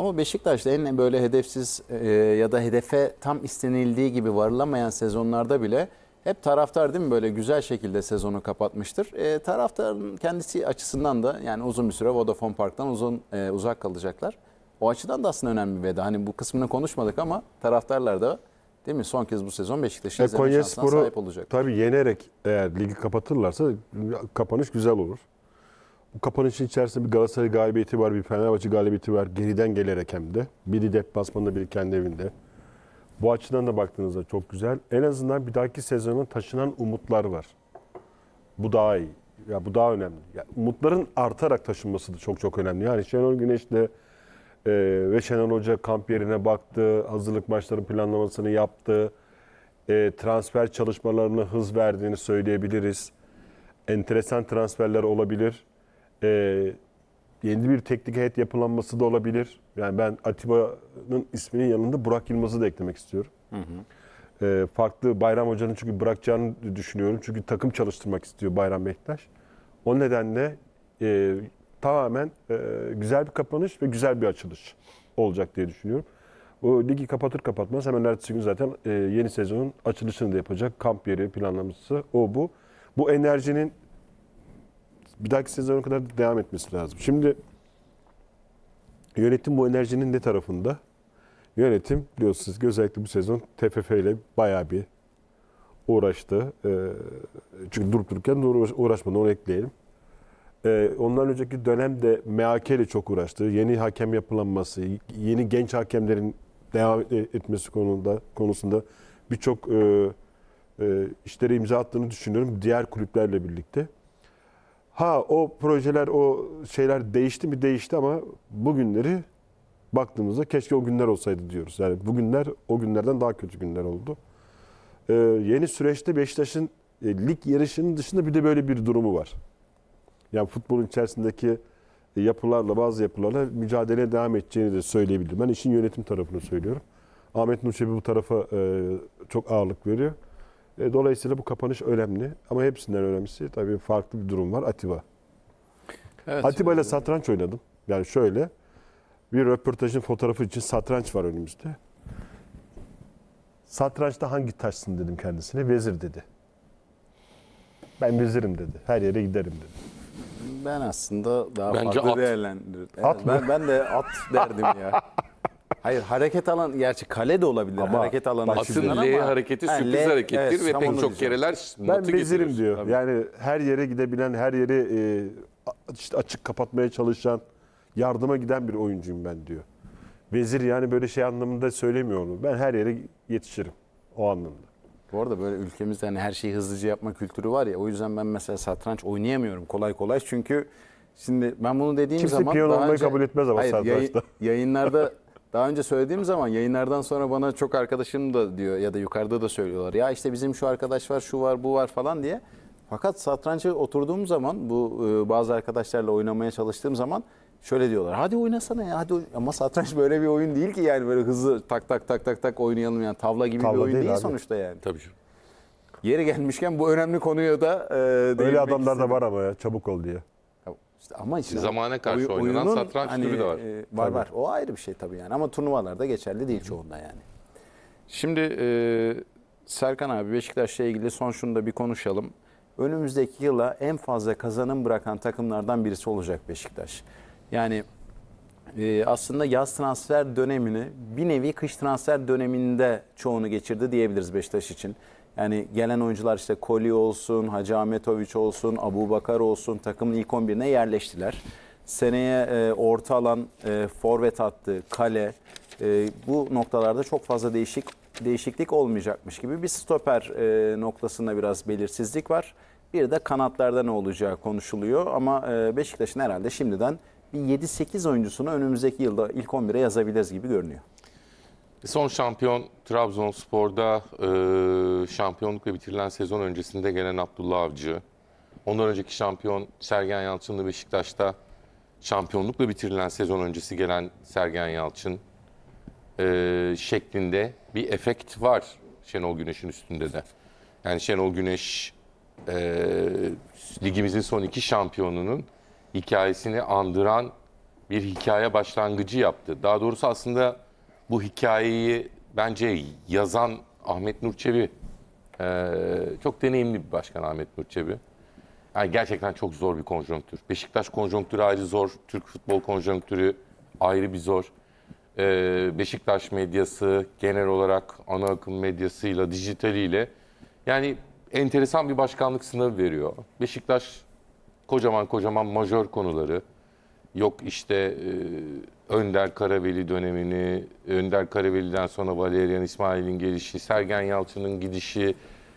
Ama Beşiktaş'ta en böyle hedefsiz e, ya da hedefe tam istenildiği gibi varılamayan sezonlarda bile hep taraftar değil mi böyle güzel şekilde sezonu kapatmıştır. E, taraftarın kendisi açısından da yani uzun bir süre Vodafone Park'tan uzun e, uzak kalacaklar. O açıdan da aslında önemli bir veda. Hani bu kısmını konuşmadık ama taraftarlar da değil mi son kez bu sezon Beşiktaş'ın e, izleme şansına sahip olacak. Tabii yenerek eğer ligi kapatırlarsa kapanış güzel olur bu kapanışın içerisinde bir Galatasaray galibiyeti var, bir Fenerbahçe galibiyeti var. Geriden gelerek hem de. Biri deplasmanda, biri kendi evinde. Bu açıdan da baktığınızda çok güzel. En azından bir dahaki sezonun taşınan umutlar var. Bu daha iyi. Ya bu daha önemli. Ya umutların artarak taşınması da çok çok önemli. Yani Şenol Güneş de e, ve Şenol Hoca kamp yerine baktı, hazırlık maçları planlamasını yaptı. E, transfer çalışmalarına hız verdiğini söyleyebiliriz. Enteresan transferler olabilir e, yeni bir teknik heyet yapılanması da olabilir. Yani ben Atiba'nın isminin yanında Burak Yılmaz'ı da eklemek istiyorum. Hı hı. E, farklı Bayram Hoca'nın çünkü bırakacağını düşünüyorum. Çünkü takım çalıştırmak istiyor Bayram Bektaş. O nedenle e, tamamen e, güzel bir kapanış ve güzel bir açılış olacak diye düşünüyorum. O ligi kapatır kapatmaz hemen ertesi gün zaten e, yeni sezonun açılışını da yapacak. Kamp yeri planlaması o bu. Bu enerjinin bir dahaki sezona kadar da devam etmesi lazım. Şimdi yönetim bu enerjinin ne tarafında? Yönetim biliyorsunuz ki özellikle bu sezon TFF ile bayağı bir uğraştı. E, çünkü durup dururken uğraş, uğraşmadı onu ekleyelim. E, ondan önceki dönemde MHK ile çok uğraştı. Yeni hakem yapılanması, yeni genç hakemlerin devam e- etmesi konusunda konusunda birçok e, e, işlere imza attığını düşünüyorum diğer kulüplerle birlikte. Ha o projeler, o şeyler değişti mi değişti ama bugünleri baktığımızda keşke o günler olsaydı diyoruz. Yani bugünler o günlerden daha kötü günler oldu. Ee, yeni süreçte Beşiktaş'ın e, lig yarışının dışında bir de böyle bir durumu var. Yani futbolun içerisindeki e, yapılarla bazı yapılarla mücadele devam edeceğini de söyleyebilirim. Ben işin yönetim tarafını söylüyorum. Ahmet Nurçebi bu tarafa e, çok ağırlık veriyor. E, dolayısıyla bu kapanış önemli. Ama hepsinden önemlisi tabii farklı bir durum var. Atiba. Evet, Atiba ile satranç oynadım. Yani şöyle bir röportajın fotoğrafı için satranç var önümüzde. Satrançta hangi taşsın dedim kendisine. Vezir dedi. Ben vezirim dedi. Her yere giderim dedi. Ben aslında daha Bence farklı at. değerlendirdim. At mı? ben, ben de at derdim ya. Hayır hareket alan gerçi kale de olabilir. Ama hareket alanı Aslında L ama. hareketi Ha, sürpriz L- harekettir evet, ve pek çok diyeceğim. kereler Ben notu vezirim diyor. Tabii. Yani her yere gidebilen, her yeri e, işte açık kapatmaya çalışan, yardıma giden bir oyuncuyum ben diyor. Vezir yani böyle şey anlamında söylemiyor onu. Ben her yere yetişirim o anlamda. Bu arada böyle ülkemizde hani her şeyi hızlıca yapma kültürü var ya. O yüzden ben mesela satranç oynayamıyorum kolay kolay. Çünkü şimdi ben bunu dediğim Kimse zaman... piyon daha olmayı önce- kabul etmez ama Hayır, yayı- satrançta. yayınlarda Daha önce söylediğim zaman yayınlardan sonra bana çok arkadaşım da diyor ya da yukarıda da söylüyorlar. Ya işte bizim şu arkadaş var, şu var, bu var falan diye. Fakat satranca oturduğum zaman bu e, bazı arkadaşlarla oynamaya çalıştığım zaman şöyle diyorlar. Hadi oynasana ya hadi ama satranç böyle bir oyun değil ki yani böyle hızlı tak tak tak tak tak oynayalım yani tavla gibi tavla bir oyun değil, değil sonuçta yani. Tabii canım. Yeri gelmişken bu önemli konuya da e, Öyle adamlar da var ama ya çabuk ol diye. İşte ama işte zamana karşı oy, oynanan oyunun, satranç hani, türü de var. E, var tabii. var. O ayrı bir şey tabii yani ama turnuvalarda geçerli değil çoğunda yani. Şimdi e, Serkan abi Beşiktaş'la ilgili son şunu da bir konuşalım. Önümüzdeki yıla en fazla kazanım bırakan takımlardan birisi olacak Beşiktaş. Yani e, aslında yaz transfer dönemini bir nevi kış transfer döneminde çoğunu geçirdi diyebiliriz Beşiktaş için. Yani gelen oyuncular işte Koli olsun, Hacı Ahmetoviç olsun, Abu Bakar olsun takımın ilk 11'ine yerleştiler. Seneye e, orta alan, e, forvet attı, kale e, bu noktalarda çok fazla değişik değişiklik olmayacakmış gibi bir stoper e, noktasında biraz belirsizlik var. Bir de kanatlarda ne olacağı konuşuluyor ama e, Beşiktaş'ın herhalde şimdiden bir 7-8 oyuncusunu önümüzdeki yılda ilk 11'e yazabiliriz gibi görünüyor. Son şampiyon Trabzonspor'da e, şampiyonlukla bitirilen sezon öncesinde gelen Abdullah Avcı. Ondan önceki şampiyon Sergen Yalçın'la Beşiktaş'ta şampiyonlukla bitirilen sezon öncesi gelen Sergen Yalçın e, şeklinde bir efekt var Şenol Güneş'in üstünde de. Yani Şenol Güneş e, ligimizin son iki şampiyonunun hikayesini andıran bir hikaye başlangıcı yaptı. Daha doğrusu aslında bu hikayeyi bence yazan Ahmet Nurçebi e, çok deneyimli bir başkan Ahmet Nurçebi. Yani gerçekten çok zor bir konjonktür. Beşiktaş konjonktürü ayrı zor. Türk futbol konjonktürü ayrı bir zor. Ee, Beşiktaş medyası genel olarak ana akım medyasıyla, dijitaliyle yani enteresan bir başkanlık sınavı veriyor. Beşiktaş kocaman kocaman majör konuları yok işte e, Önder Karaveli dönemini, Önder Karaveli'den sonra Valerian İsmail'in gelişi, Sergen Yalçın'ın gidişi,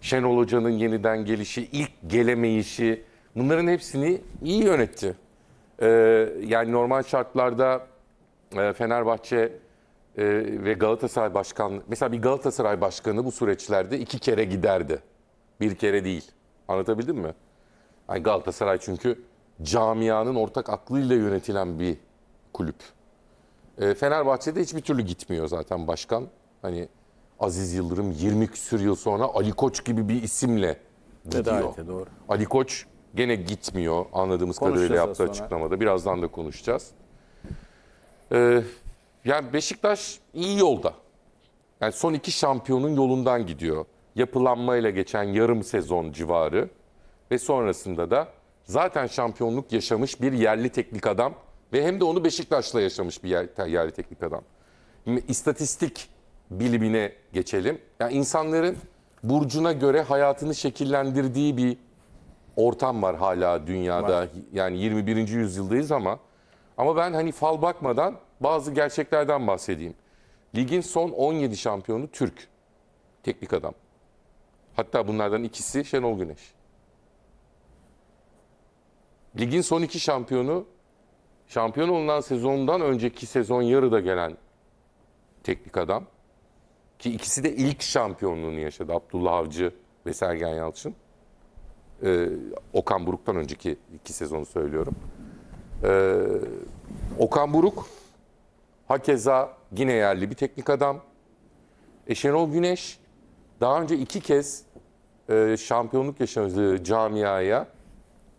Şenol Hoca'nın yeniden gelişi, ilk gelemeyişi bunların hepsini iyi yönetti. Ee, yani normal şartlarda e, Fenerbahçe e, ve Galatasaray başkan, mesela bir Galatasaray başkanı bu süreçlerde iki kere giderdi. Bir kere değil. Anlatabildim mi? Yani Galatasaray çünkü camianın ortak aklıyla yönetilen bir kulüp. E, Fenerbahçe'de hiçbir türlü gitmiyor zaten başkan. Hani Aziz Yıldırım 20 küsür yıl sonra Ali Koç gibi bir isimle gidiyor. Etti, doğru. Ali Koç gene gitmiyor anladığımız kadarıyla yaptığı sonra. açıklamada. Birazdan da konuşacağız. Ee, yani Beşiktaş iyi yolda. Yani son iki şampiyonun yolundan gidiyor. Yapılanmayla geçen yarım sezon civarı ve sonrasında da zaten şampiyonluk yaşamış bir yerli teknik adam ve hem de onu Beşiktaş'la yaşamış bir yer, yerli teknik adam. Şimdi istatistik bilimine geçelim. Yani insanların burcuna göre hayatını şekillendirdiği bir ortam var hala dünyada. Var. Yani 21. yüzyıldayız ama ama ben hani fal bakmadan bazı gerçeklerden bahsedeyim. Ligin son 17 şampiyonu Türk. Teknik adam. Hatta bunlardan ikisi Şenol Güneş. Ligin son iki şampiyonu şampiyon olunan sezondan önceki sezon yarıda gelen teknik adam ki ikisi de ilk şampiyonluğunu yaşadı Abdullah Avcı ve Sergen Yalçın. Ee, Okan Buruk'tan önceki iki sezonu söylüyorum. Ee, Okan Buruk hakeza yine yerli bir teknik adam. E Şenol Güneş daha önce iki kez e, şampiyonluk yaşadığı camiaya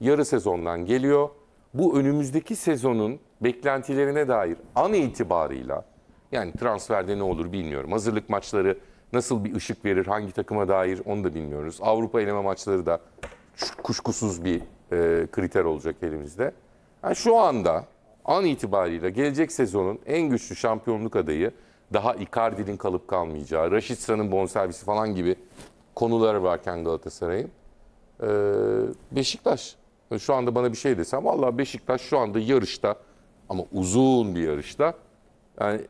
yarı sezondan geliyor bu önümüzdeki sezonun beklentilerine dair an itibarıyla yani transferde ne olur bilmiyorum. Hazırlık maçları nasıl bir ışık verir, hangi takıma dair onu da bilmiyoruz. Avrupa eleme maçları da kuşkusuz bir e, kriter olacak elimizde. Yani şu anda an itibarıyla gelecek sezonun en güçlü şampiyonluk adayı daha Icardi'nin kalıp kalmayacağı, Raşitsa'nın bonservisi falan gibi konular varken Galatasaray'ın. Ee, Beşiktaş. Şu anda bana bir şey desem valla Beşiktaş şu anda yarışta ama uzun bir yarışta yani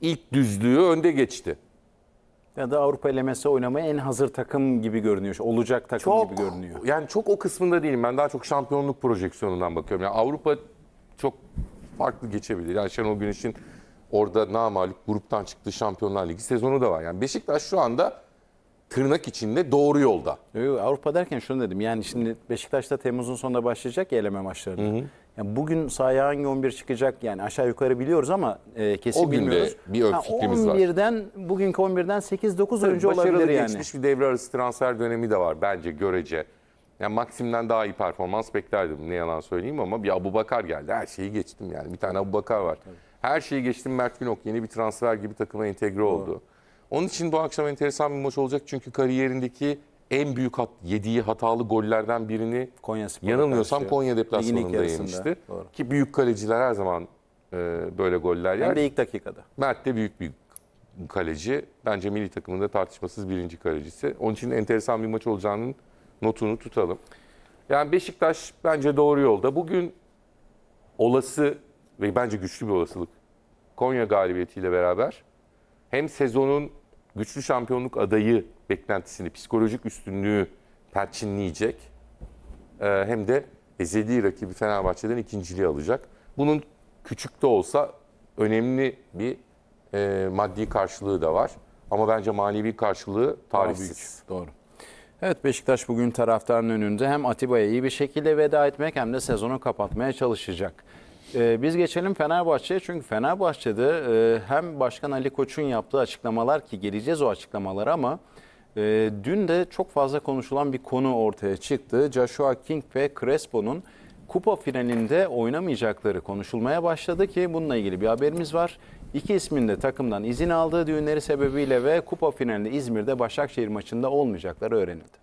ilk düzlüğü önde geçti. Ya da Avrupa elemesi oynamaya en hazır takım gibi görünüyor. Olacak takım çok, gibi görünüyor. Yani çok o kısmında değilim. Ben daha çok şampiyonluk projeksiyonundan bakıyorum. Yani Avrupa çok farklı geçebilir. Yani Şenol Güneş'in orada namalip gruptan çıktığı Şampiyonlar Ligi sezonu da var. Yani Beşiktaş şu anda tırnak içinde doğru yolda. Avrupa derken şunu dedim. Yani şimdi Beşiktaş'ta Temmuz'un sonunda başlayacak ya eleme maçlarına. Hı hı. Yani bugün sahaya hangi 11 çıkacak yani aşağı yukarı biliyoruz ama e, kesin o bilmiyoruz. O bir ön fikrimiz ha, 11'den, var. Bugünkü 11'den 8-9 oyuncu olabilir yani. geçmiş bir devre arası transfer dönemi de var bence görece. Yani Maksim'den daha iyi performans beklerdim ne yalan söyleyeyim ama bir Abu Bakar geldi. Her şeyi geçtim yani bir tane Abu Bakar var. Evet. Her şeyi geçtim Mert Günok yeni bir transfer gibi takıma entegre oldu. Doğru. Onun için bu akşam enteresan bir maç olacak. Çünkü kariyerindeki en büyük hat, yediği hatalı gollerden birini Konya yanılmıyorsam karşı. Konya deplasmanında yarısında. yemişti. Doğru. Ki büyük kaleciler her zaman e, böyle goller yer. Hem de ilk dakikada. Mert de büyük bir kaleci. Bence milli takımında tartışmasız birinci kalecisi. Onun için enteresan bir maç olacağının notunu tutalım. Yani Beşiktaş bence doğru yolda. Bugün olası ve bence güçlü bir olasılık Konya galibiyetiyle beraber hem sezonun güçlü şampiyonluk adayı beklentisini, psikolojik üstünlüğü perçinleyecek. E, hem de ezeli rakibi Fenerbahçe'den ikinciliği alacak. Bunun küçük de olsa önemli bir e, maddi karşılığı da var. Ama bence manevi karşılığı tarifsiz. Daha büyük. Doğru. Evet Beşiktaş bugün taraftarın önünde hem Atiba'ya iyi bir şekilde veda etmek hem de sezonu kapatmaya çalışacak. Ee, biz geçelim Fenerbahçe'ye çünkü Fenerbahçe'de e, hem Başkan Ali Koç'un yaptığı açıklamalar ki geleceğiz o açıklamalara ama e, dün de çok fazla konuşulan bir konu ortaya çıktı. Joshua King ve Crespo'nun kupa finalinde oynamayacakları konuşulmaya başladı ki bununla ilgili bir haberimiz var. İki ismin de takımdan izin aldığı düğünleri sebebiyle ve kupa finalinde İzmir'de Başakşehir maçında olmayacakları öğrenildi.